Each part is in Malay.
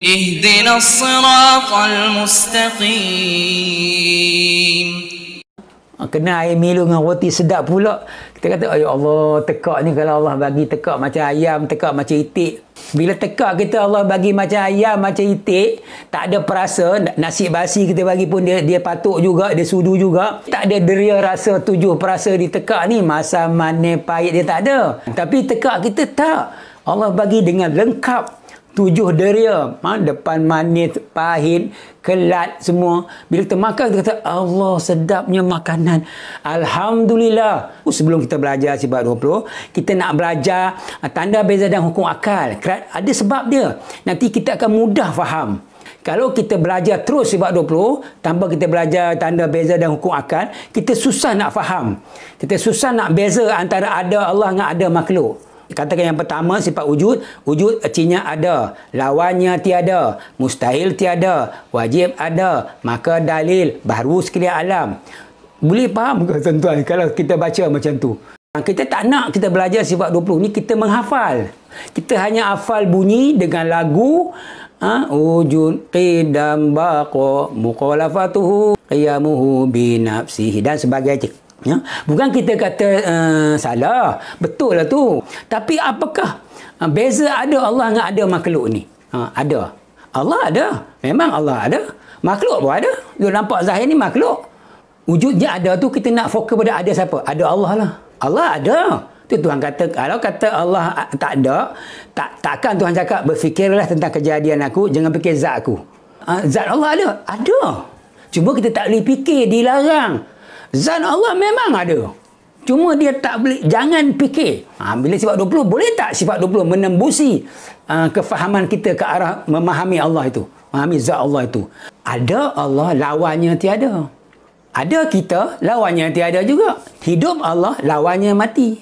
اهدنا الصراط المستقيم kena air milo dengan roti sedap pula kita kata ya Allah tekak ni kalau Allah bagi tekak macam ayam tekak macam itik bila tekak kita Allah bagi macam ayam macam itik tak ada perasa nasi basi kita bagi pun dia dia patuk juga dia sudu juga tak ada deria rasa tujuh perasa di tekak ni masam manis pahit dia tak ada tapi tekak kita tak Allah bagi dengan lengkap tujuh deria ha? depan manis pahit kelat semua bila kita makan kita kata Allah sedapnya makanan Alhamdulillah oh, sebelum kita belajar sifat 20 kita nak belajar ah, tanda beza dan hukum akal Kerat, ada sebab dia nanti kita akan mudah faham kalau kita belajar terus sifat 20 tanpa kita belajar tanda beza dan hukum akal kita susah nak faham kita susah nak beza antara ada Allah dengan ada makhluk katakan yang pertama sifat wujud wujud artinya ada lawannya tiada mustahil tiada wajib ada maka dalil baru sekalian alam boleh faham ke tuan-tuan kalau kita baca macam tu ha, kita tak nak kita belajar sifat 20 ni kita menghafal kita hanya hafal bunyi dengan lagu ha, wujud qidam baqa muqalafatuhu qiyamuhu binafsihi dan sebagainya Ya? Bukan kita kata uh, salah. Betul lah tu. Tapi apakah uh, beza ada Allah dengan ada makhluk ni? Ha, ada. Allah ada. Memang Allah ada. Makhluk pun ada. Dia nampak Zahir ni makhluk. Wujudnya ada tu kita nak fokus pada ada siapa? Ada Allah lah. Allah ada. tu Tuhan kata, kalau kata Allah eh, tak ada, tak takkan Tuhan cakap, berfikirlah tentang kejadian aku, jangan fikir zat aku. Uh, zat Allah ada? Ada. Cuma kita tak boleh fikir, dilarang. Zan Allah memang ada. Cuma dia tak boleh, jangan fikir. Ha, bila sifat 20, boleh tak sifat 20 menembusi uh, kefahaman kita ke arah memahami Allah itu. Memahami zat Allah itu. Ada Allah, lawannya tiada. Ada kita, lawannya tiada juga. Hidup Allah, lawannya mati.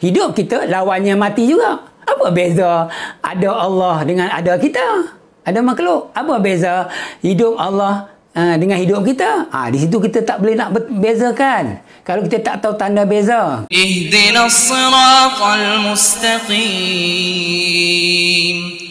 Hidup kita, lawannya mati juga. Apa beza ada Allah dengan ada kita? Ada makhluk. Apa beza hidup Allah Ha, dengan hidup kita. Ha, di situ kita tak boleh nak bezakan. Kalau kita tak tahu tanda beza. Ihdinas siratal mustaqim.